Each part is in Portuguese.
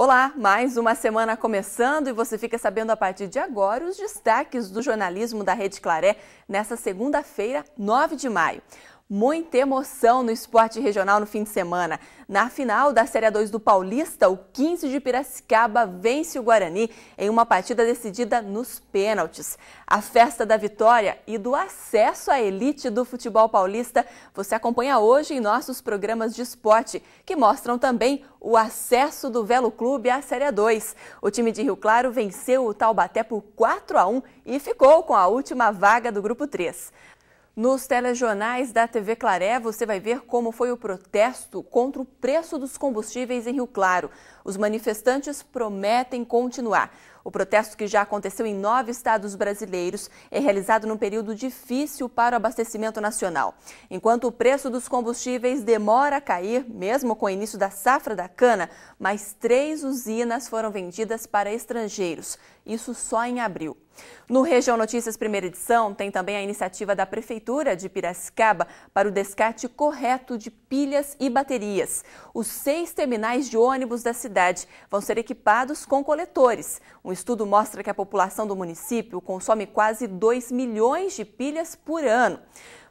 Olá, mais uma semana começando e você fica sabendo a partir de agora os destaques do jornalismo da Rede Claré nesta segunda-feira, 9 de maio. Muita emoção no esporte regional no fim de semana. Na final da Série 2 do Paulista, o 15 de Piracicaba vence o Guarani em uma partida decidida nos pênaltis. A festa da vitória e do acesso à elite do futebol paulista você acompanha hoje em nossos programas de esporte, que mostram também o acesso do Velo Clube à Série 2. O time de Rio Claro venceu o Taubaté por 4 a 1 e ficou com a última vaga do grupo 3. Nos telejornais da TV Claré, você vai ver como foi o protesto contra o preço dos combustíveis em Rio Claro. Os manifestantes prometem continuar. O protesto, que já aconteceu em nove estados brasileiros, é realizado num período difícil para o abastecimento nacional. Enquanto o preço dos combustíveis demora a cair, mesmo com o início da safra da cana, mais três usinas foram vendidas para estrangeiros. Isso só em abril. No Região Notícias Primeira Edição tem também a iniciativa da Prefeitura de Piracicaba para o descarte correto de pilhas e baterias. Os seis terminais de ônibus da cidade vão ser equipados com coletores. Um estudo mostra que a população do município consome quase 2 milhões de pilhas por ano.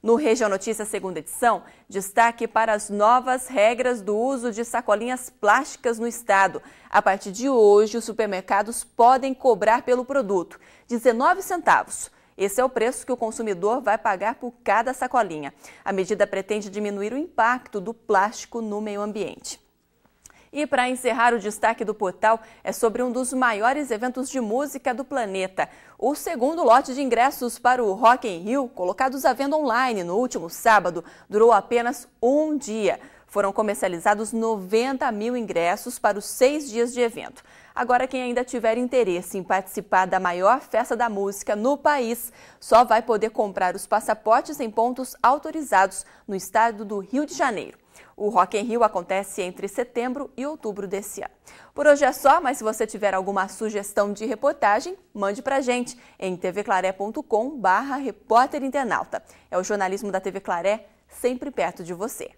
No Região Notícias, segunda edição, destaque para as novas regras do uso de sacolinhas plásticas no estado. A partir de hoje, os supermercados podem cobrar pelo produto 19 centavos. Esse é o preço que o consumidor vai pagar por cada sacolinha. A medida pretende diminuir o impacto do plástico no meio ambiente. E para encerrar o destaque do portal é sobre um dos maiores eventos de música do planeta. O segundo lote de ingressos para o Rock in Rio, colocados à venda online no último sábado, durou apenas um dia. Foram comercializados 90 mil ingressos para os seis dias de evento. Agora, quem ainda tiver interesse em participar da maior festa da música no país, só vai poder comprar os passaportes em pontos autorizados no estado do Rio de Janeiro. O Rock in Rio acontece entre setembro e outubro desse ano. Por hoje é só, mas se você tiver alguma sugestão de reportagem, mande pra gente em tvclaré.com barra repórter internauta. É o jornalismo da TV Claré sempre perto de você.